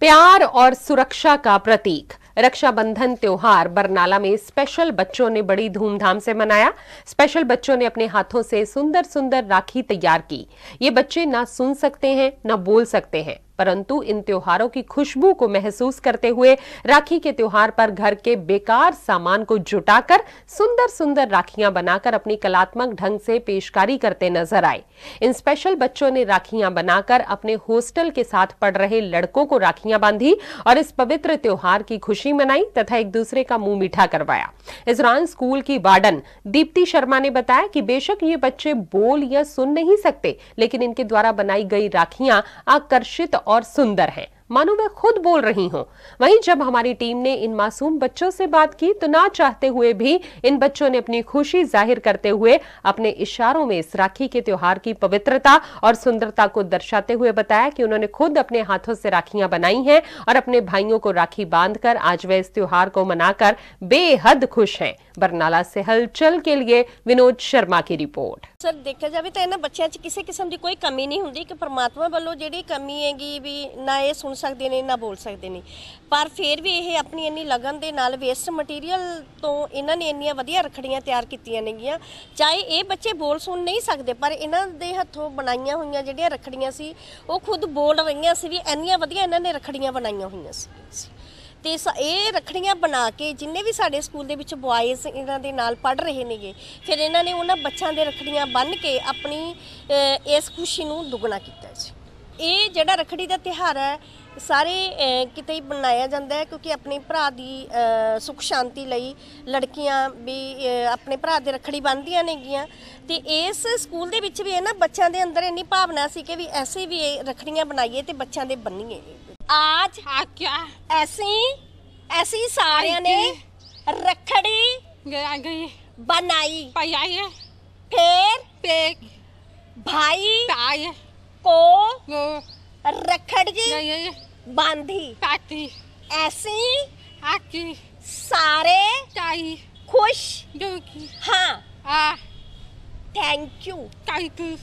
प्यार और सुरक्षा का प्रतीक रक्षाबंधन त्योहार बरनाला में स्पेशल बच्चों ने बड़ी धूमधाम से मनाया स्पेशल बच्चों ने अपने हाथों से सुंदर सुंदर राखी तैयार की ये बच्चे ना सुन सकते हैं ना बोल सकते हैं परंतु इन त्योहारों की खुशबू को महसूस करते हुए राखी के त्योहार पर घर के बेकार सामान को जुटाकर सुंदर सुंदर राखियां बनाकर अपनी कलात्मक ढंग से पेशकारी करते नजर आए इन स्पेशल बच्चों ने राखियां बनाकर अपने हॉस्टल के साथ पढ़ रहे लड़कों को राखियां बांधी और इस पवित्र त्योहार की खुशी खुशी मनाई तथा एक दूसरे का मुंह मीठा करवाया इस दौरान स्कूल की वार्डन दीप्ति शर्मा ने बताया कि बेशक ये बच्चे बोल या सुन नहीं सकते लेकिन इनके द्वारा बनाई गई राखियां आकर्षित और सुंदर हैं मानो वह खुद बोल रही हों वहीं जब हमारी टीम ने इन मासूम बच्चों से बात की तो ना चाहते हुए भी इन बच्चों ने अपनी खुशी जाहिर करते हुए अपने इशारों में इस राखी के त्योहार की पवित्रता और सुंदरता को दर्शाते हुए बताया कि उन्होंने खुद अपने हाथों से राखियां बनाई हैं और अपने भाइयों को राखी बांधकर आज वे इस त्योहार को मनाकर बेहद खुश है बरनाला से हलचल के लिए विनोद शर्मा की रिपोर्ट सर देखा जाए तो इन्होंने बच्चों किसी किस्म की कोई कमी नहीं होंगी कि परमात्मा वालों जी कमी हैगी भी ना ये सुन ਸਕਦੇ ਨੇ ਨਾ ਬੋਲ ਸਕਦੇ ਨੇ ਪਰ ਫਿਰ ਵੀ ਇਹ ਆਪਣੀ ਇੰਨੀ ਲਗਨ ਦੇ ਨਾਲ ਵੇਸਟ ਮਟੀਰੀਅਲ ਤੋਂ ਇਹਨਾਂ ਨੇ ਇੰਨੀਆਂ ਵਧੀਆ ਰਖੜੀਆਂ ਤਿਆਰ ਕੀਤੀਆਂ ਨੇਗੀਆਂ ਚਾਹੇ ਇਹ ਬੱਚੇ ਬੋਲ ਸੁਣ ਨਹੀਂ ਸਕਦੇ ਪਰ ਇਹਨਾਂ ਦੇ ਹੱਥੋਂ ਬਣਾਈਆਂ ਹੋਈਆਂ ਜਿਹੜੀਆਂ ਰਖੜੀਆਂ ਸੀ ਉਹ ਖੁਦ ਬੋਲ ਰਹੀਆਂ ਸੀ ਵੀ ਇੰਨੀਆਂ ਵਧੀਆ ਇਹਨਾਂ ਨੇ ਰਖੜੀਆਂ ਬਣਾਈਆਂ ਹੋਈਆਂ ਸੀ ਤੇ ਇਹ ਰਖੜੀਆਂ ਬਣਾ ਕੇ ਜਿੰਨੇ ਵੀ ਸਾਡੇ ਸਕੂਲ ਦੇ ਵਿੱਚ ਬੁਆਏਜ਼ ਇਹਨਾਂ ਦੇ ਨਾਲ ਪੜ ਰਹੇ ਨੇਗੇ ਫਿਰ ਇਹਨਾਂ ਨੇ ਉਹਨਾਂ ਬੱਚਿਆਂ ਦੇ ਰਖੜੀਆਂ ਬੰਨ ਕੇ ਆਪਣੀ ਇਸ ਖੁਸ਼ੀ ਨੂੰ ਦੁੱਗਣਾ ਕੀਤਾ ਜੀ ਇਹ ਜਿਹੜਾ ਰਖੜੀ ਦਾ ਤਿਹਾਰ ਹੈ ਸਾਰੇ ਕਿਤੇ ਹੀ ਬਣਾਇਆ ਜਾਂਦਾ ਹੈ ਕਿਉਂਕਿ ਆਪਣੇ ਭਰਾ ਦੀ ਸੁਖ ਸ਼ਾਂਤੀ ਲਈ ਲੜਕੀਆਂ ਵੀ ਆਪਣੇ ਭਰਾ ਦੇ ਰਖੜੀ ਬੰਨ੍ਹਦੀਆਂ ਨੇਗੀਆਂ ਤੇ ਇਸ ਸਕੂਲ ਦੇ ਵਿੱਚ ਵੀ ਹੈ ਨਾ ਬੱਚਿਆਂ ਦੇ ਅੰਦਰ ਇੰਨੀ ਭਾਵਨਾ ਸੀ ਕਿ ਵੀ ਐਸੇ ਵੀ ਰਖੜੀਆਂ ਬਣਾਈਏ ਤੇ ਬੱਚਿਆਂ ਦੇ ਬੰਨੀਏ आज हाँ क्या ऐसी ऐसी सारिया ने रखड़ी गया गई बनाई पाई फिर पेक भाई ताई को रखड़ी गई बांधी काटी ऐसी आकी सारे चाई खुश जोकी हाँ आ थैंक यू थैंक यू